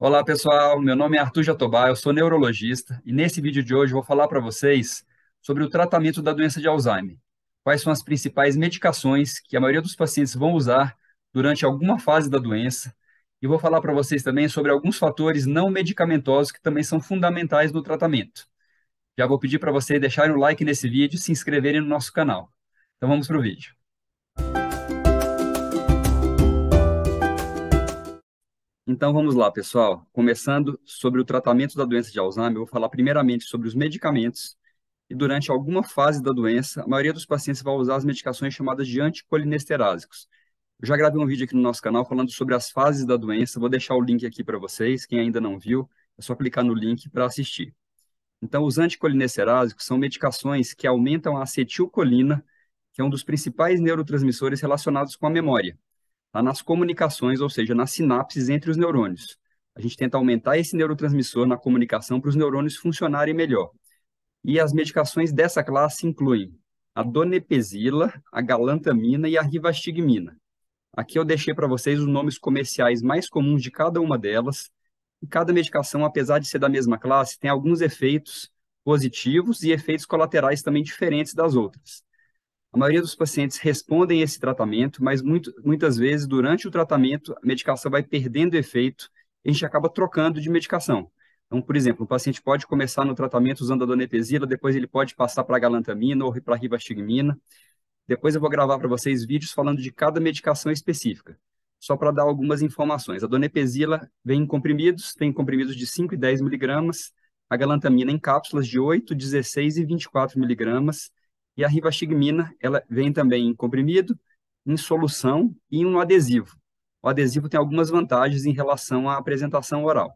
Olá, pessoal. Meu nome é Arthur Jatobá, eu sou neurologista e nesse vídeo de hoje vou falar para vocês sobre o tratamento da doença de Alzheimer. Quais são as principais medicações que a maioria dos pacientes vão usar durante alguma fase da doença? E vou falar para vocês também sobre alguns fatores não medicamentosos que também são fundamentais no tratamento. Já vou pedir para vocês deixarem o like nesse vídeo e se inscreverem no nosso canal. Então vamos para o vídeo. Então vamos lá, pessoal. Começando sobre o tratamento da doença de Alzheimer, eu vou falar primeiramente sobre os medicamentos. E durante alguma fase da doença, a maioria dos pacientes vai usar as medicações chamadas de anticolinesterásicos. Eu já gravei um vídeo aqui no nosso canal falando sobre as fases da doença. Vou deixar o link aqui para vocês. Quem ainda não viu, é só clicar no link para assistir. Então, os anticolinesterásicos são medicações que aumentam a acetilcolina, que é um dos principais neurotransmissores relacionados com a memória está nas comunicações, ou seja, nas sinapses entre os neurônios. A gente tenta aumentar esse neurotransmissor na comunicação para os neurônios funcionarem melhor. E as medicações dessa classe incluem a donepezila, a galantamina e a rivastigmina. Aqui eu deixei para vocês os nomes comerciais mais comuns de cada uma delas. E cada medicação, apesar de ser da mesma classe, tem alguns efeitos positivos e efeitos colaterais também diferentes das outras. A maioria dos pacientes respondem a esse tratamento, mas muito, muitas vezes, durante o tratamento, a medicação vai perdendo efeito e a gente acaba trocando de medicação. Então, por exemplo, o paciente pode começar no tratamento usando a donepezila, depois ele pode passar para a galantamina ou para a rivastigmina. Depois eu vou gravar para vocês vídeos falando de cada medicação específica, só para dar algumas informações. A donepezila vem em comprimidos, tem comprimidos de 5 e 10 miligramas, a galantamina em cápsulas de 8, 16 e 24 miligramas, e a rivastigmina, ela vem também em comprimido, em solução e em um adesivo. O adesivo tem algumas vantagens em relação à apresentação oral.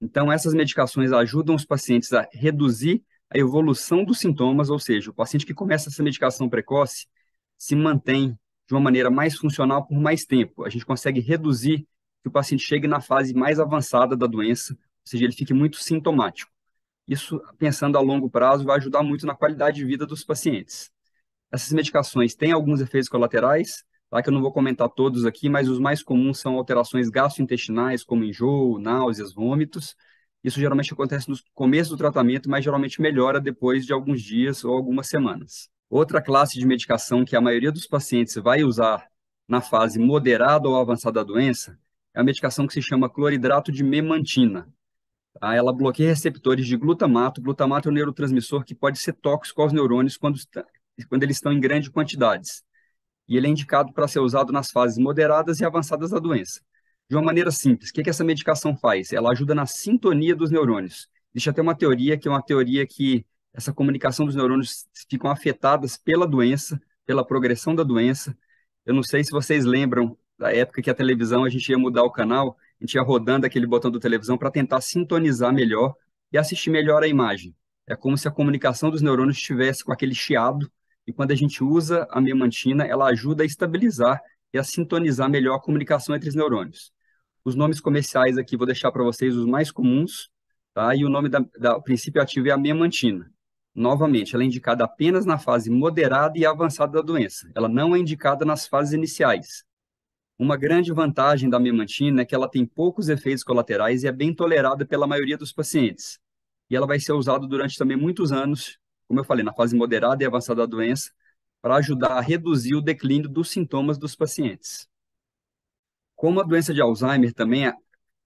Então, essas medicações ajudam os pacientes a reduzir a evolução dos sintomas, ou seja, o paciente que começa essa medicação precoce se mantém de uma maneira mais funcional por mais tempo. A gente consegue reduzir que o paciente chegue na fase mais avançada da doença, ou seja, ele fique muito sintomático. Isso, pensando a longo prazo, vai ajudar muito na qualidade de vida dos pacientes. Essas medicações têm alguns efeitos colaterais, tá? que eu não vou comentar todos aqui, mas os mais comuns são alterações gastrointestinais, como enjoo, náuseas, vômitos. Isso geralmente acontece no começo do tratamento, mas geralmente melhora depois de alguns dias ou algumas semanas. Outra classe de medicação que a maioria dos pacientes vai usar na fase moderada ou avançada da doença é a medicação que se chama cloridrato de memantina. Tá? Ela bloqueia receptores de glutamato. Glutamato é um neurotransmissor que pode ser tóxico aos neurônios quando, quando eles estão em grandes quantidades. E ele é indicado para ser usado nas fases moderadas e avançadas da doença. De uma maneira simples, o que, que essa medicação faz? Ela ajuda na sintonia dos neurônios. Deixa até uma teoria, que é uma teoria que essa comunicação dos neurônios ficam afetadas pela doença, pela progressão da doença. Eu não sei se vocês lembram da época que a televisão a gente ia mudar o canal a gente ia rodando aquele botão da televisão para tentar sintonizar melhor e assistir melhor a imagem. É como se a comunicação dos neurônios estivesse com aquele chiado, e quando a gente usa a memantina, ela ajuda a estabilizar e a sintonizar melhor a comunicação entre os neurônios. Os nomes comerciais aqui vou deixar para vocês os mais comuns, tá? E o nome da, da princípio ativo é a memantina. Novamente, ela é indicada apenas na fase moderada e avançada da doença. Ela não é indicada nas fases iniciais. Uma grande vantagem da memantina é que ela tem poucos efeitos colaterais e é bem tolerada pela maioria dos pacientes. E ela vai ser usada durante também muitos anos, como eu falei, na fase moderada e avançada da doença, para ajudar a reduzir o declínio dos sintomas dos pacientes. Como a doença de Alzheimer também é,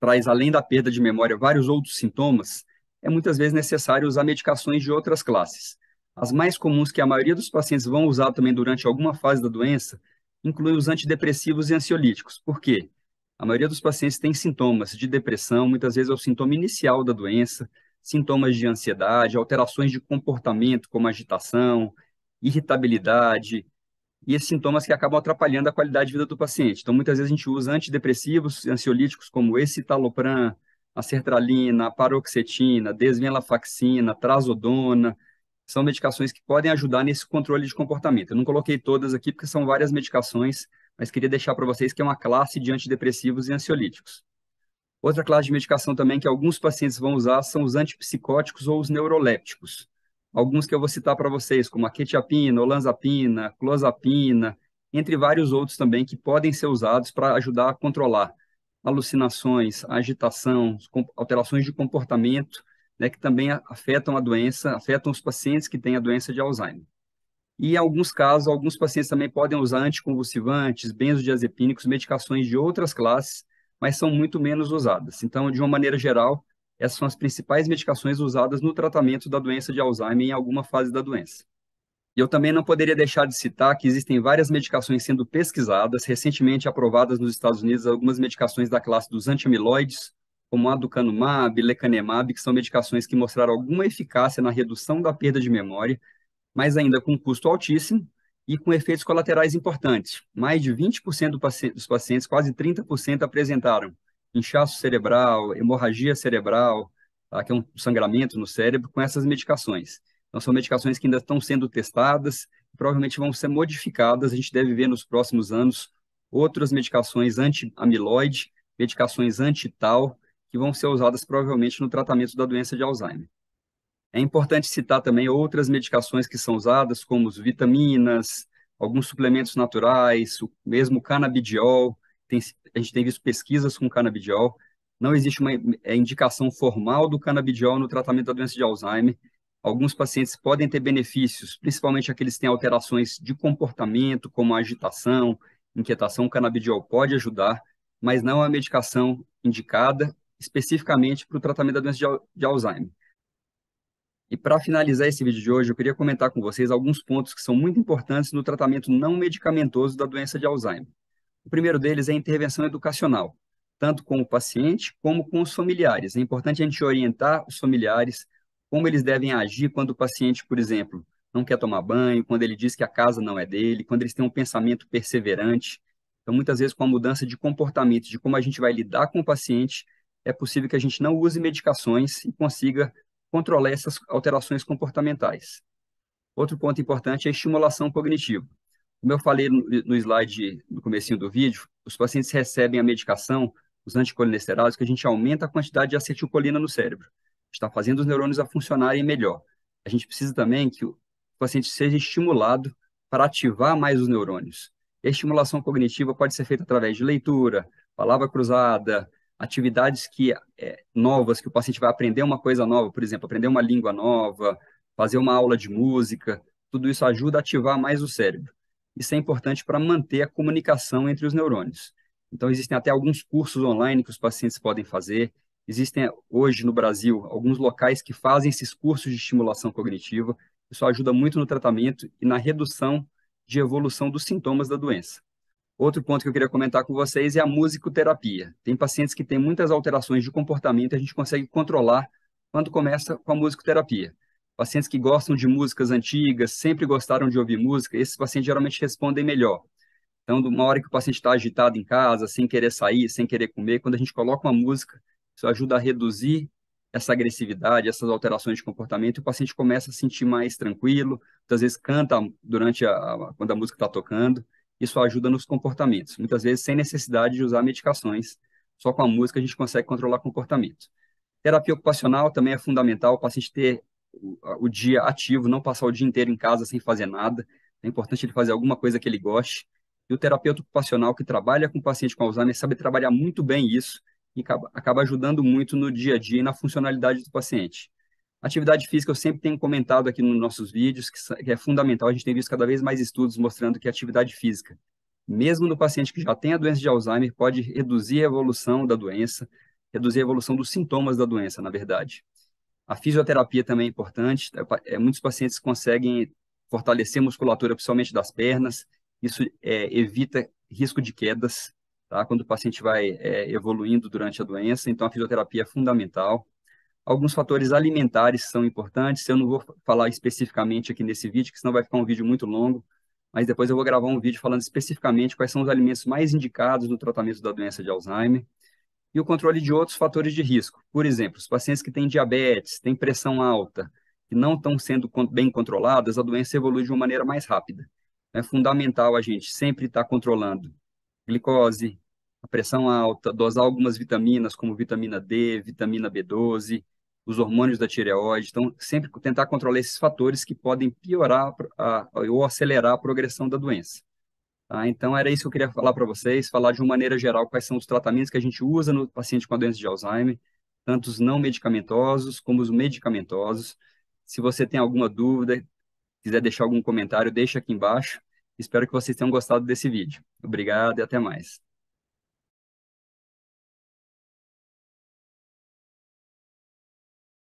traz, além da perda de memória, vários outros sintomas, é muitas vezes necessário usar medicações de outras classes. As mais comuns que a maioria dos pacientes vão usar também durante alguma fase da doença inclui os antidepressivos e ansiolíticos. Por quê? A maioria dos pacientes tem sintomas de depressão, muitas vezes é o sintoma inicial da doença, sintomas de ansiedade, alterações de comportamento, como agitação, irritabilidade, e esses sintomas que acabam atrapalhando a qualidade de vida do paciente. Então, muitas vezes a gente usa antidepressivos, e ansiolíticos como escitalopram, a paroxetina, desvenlafaxina, trazodona, são medicações que podem ajudar nesse controle de comportamento. Eu não coloquei todas aqui porque são várias medicações, mas queria deixar para vocês que é uma classe de antidepressivos e ansiolíticos. Outra classe de medicação também que alguns pacientes vão usar são os antipsicóticos ou os neurolépticos. Alguns que eu vou citar para vocês, como a quetiapina, olanzapina, clozapina, entre vários outros também que podem ser usados para ajudar a controlar alucinações, agitação, alterações de comportamento né, que também afetam a doença, afetam os pacientes que têm a doença de Alzheimer. E, em alguns casos, alguns pacientes também podem usar anticonvulsivantes, benzodiazepínicos, medicações de outras classes, mas são muito menos usadas. Então, de uma maneira geral, essas são as principais medicações usadas no tratamento da doença de Alzheimer em alguma fase da doença. E eu também não poderia deixar de citar que existem várias medicações sendo pesquisadas, recentemente aprovadas nos Estados Unidos algumas medicações da classe dos antiamiloides, como aducanumab, lecanemab, que são medicações que mostraram alguma eficácia na redução da perda de memória, mas ainda com custo altíssimo e com efeitos colaterais importantes. Mais de 20% dos pacientes, quase 30%, apresentaram inchaço cerebral, hemorragia cerebral, tá? que é um sangramento no cérebro, com essas medicações. Então, são medicações que ainda estão sendo testadas, provavelmente vão ser modificadas. A gente deve ver nos próximos anos outras medicações anti-amiloide, medicações anti-tal, que vão ser usadas provavelmente no tratamento da doença de Alzheimer. É importante citar também outras medicações que são usadas, como vitaminas, alguns suplementos naturais, o mesmo canabidiol. Tem, a gente tem visto pesquisas com canabidiol. Não existe uma é, indicação formal do canabidiol no tratamento da doença de Alzheimer. Alguns pacientes podem ter benefícios, principalmente aqueles que têm alterações de comportamento, como agitação, inquietação. O canabidiol pode ajudar, mas não é a medicação indicada especificamente para o tratamento da doença de, Alzheimer. E para finalizar esse vídeo de hoje, eu queria comentar com vocês alguns pontos que são muito importantes no tratamento não medicamentoso da doença de Alzheimer. O primeiro deles é a intervenção educacional, tanto com o paciente como com os familiares. É importante a gente orientar os familiares como eles devem agir quando o paciente, por exemplo, não quer tomar banho, quando ele diz que a casa não é dele, quando eles têm um pensamento perseverante. Então, muitas vezes, com a mudança de comportamento, de como a gente vai lidar com o paciente, é possível que a gente não use medicações e consiga controlar essas alterações comportamentais. Outro ponto importante é a estimulação cognitiva. Como eu falei no slide no comecinho do vídeo, os pacientes recebem a medicação, os anticolinesteráticos, que a gente aumenta a quantidade de acetilcolina no cérebro. Está fazendo os neurônios a funcionarem melhor. A gente precisa também que o paciente seja estimulado para ativar mais os neurônios. E a estimulação cognitiva pode ser feita através de leitura, palavra cruzada, atividades que é, novas que o paciente vai aprender uma coisa nova, por exemplo, aprender uma língua nova, fazer uma aula de música, tudo isso ajuda a ativar mais o cérebro. Isso é importante para manter a comunicação entre os neurônios. Então existem até alguns cursos online que os pacientes podem fazer. Existem hoje no Brasil alguns locais que fazem esses cursos de estimulação cognitiva. Isso ajuda muito no tratamento e na redução de evolução dos sintomas da doença. Outro ponto que eu queria comentar com vocês é a musicoterapia. Tem pacientes que têm muitas alterações de comportamento a gente consegue controlar quando começa com a musicoterapia. Pacientes que gostam de músicas antigas, sempre gostaram de ouvir música, esses pacientes geralmente respondem melhor. Então, uma hora que o paciente está agitado em casa, sem querer sair, sem querer comer, quando a gente coloca uma música, isso ajuda a reduzir essa agressividade, essas alterações de comportamento, o paciente começa a se sentir mais tranquilo, muitas vezes canta durante a, a quando a música está tocando isso ajuda nos comportamentos, muitas vezes sem necessidade de usar medicações, só com a música a gente consegue controlar comportamento. Terapia ocupacional também é fundamental, o paciente ter o dia ativo, não passar o dia inteiro em casa sem fazer nada, é importante ele fazer alguma coisa que ele goste. E o terapeuta ocupacional que trabalha com o paciente com Alzheimer sabe trabalhar muito bem isso e acaba, acaba ajudando muito no dia a dia e na funcionalidade do paciente. Atividade física eu sempre tenho comentado aqui nos nossos vídeos, que é fundamental. A gente tem visto cada vez mais estudos mostrando que a atividade física, mesmo no paciente que já tem a doença de Alzheimer, pode reduzir a evolução da doença, reduzir a evolução dos sintomas da doença, na verdade. A fisioterapia também é importante. É é, muitos pacientes conseguem fortalecer a musculatura, principalmente das pernas. Isso é, evita risco de quedas, tá? Quando o paciente vai é, evoluindo durante a doença. Então, a fisioterapia é fundamental. Alguns fatores alimentares são importantes, eu não vou falar especificamente aqui nesse vídeo, que senão vai ficar um vídeo muito longo, mas depois eu vou gravar um vídeo falando especificamente quais são os alimentos mais indicados no tratamento da doença de Alzheimer e o controle de outros fatores de risco. Por exemplo, os pacientes que têm diabetes, têm pressão alta, que não estão sendo bem controladas, a doença evolui de uma maneira mais rápida. É fundamental a gente sempre estar tá controlando glicose, a pressão alta, dosar algumas vitaminas, como vitamina D, vitamina B12, os hormônios da tireoide. Então, sempre tentar controlar esses fatores que podem piorar a, ou acelerar a progressão da doença. Tá? Então, era isso que eu queria falar para vocês, falar de uma maneira geral quais são os tratamentos que a gente usa no paciente com a doença de Alzheimer, tanto os não medicamentosos como os medicamentosos. Se você tem alguma dúvida, quiser deixar algum comentário, deixa aqui embaixo. Espero que vocês tenham gostado desse vídeo. Obrigado e até mais.